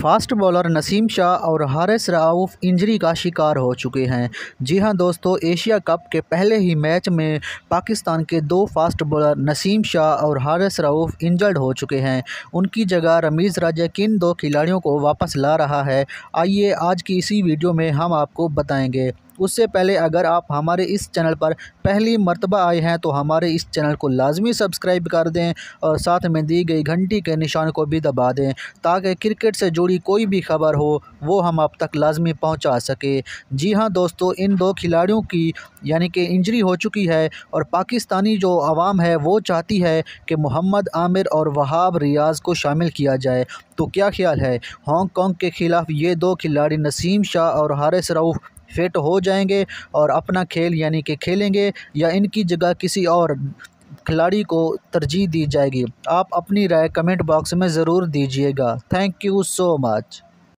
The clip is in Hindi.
फास्ट बॉलर नसीम शाह और हारिस राउफ इंजरी का शिकार हो चुके हैं जी हां दोस्तों एशिया कप के पहले ही मैच में पाकिस्तान के दो फास्ट बॉलर नसीम शाह और हारिस राउफ इंजर्ड हो चुके हैं उनकी जगह रमीज़ राजा किन दो खिलाड़ियों को वापस ला रहा है आइए आज की इसी वीडियो में हम आपको बताएँगे उससे पहले अगर आप हमारे इस चैनल पर पहली मरतबा आए हैं तो हमारे इस चैनल को लाजमी सब्सक्राइब कर दें और साथ में दी गई घंटी के निशान को भी दबा दें ताकि क्रिकेट से जुड़ी कोई भी खबर हो वो हम आप तक लाजमी पहुँचा सके जी हाँ दोस्तों इन दो खिलाड़ियों की यानी कि इंजरी हो चुकी है और पाकिस्तानी जो आवाम है वो चाहती है कि मोहम्मद आमिर और वहाब रियाज को शामिल किया जाए तो क्या ख्याल है हांगकॉन्ग के खिलाफ ये दो खिलाड़ी नसीम शाह और हारिस रऊफ़ फिट हो जाएंगे और अपना खेल यानी कि खेलेंगे या इनकी जगह किसी और खिलाड़ी को तरजीह दी जाएगी आप अपनी राय कमेंट बॉक्स में ज़रूर दीजिएगा थैंक यू सो मच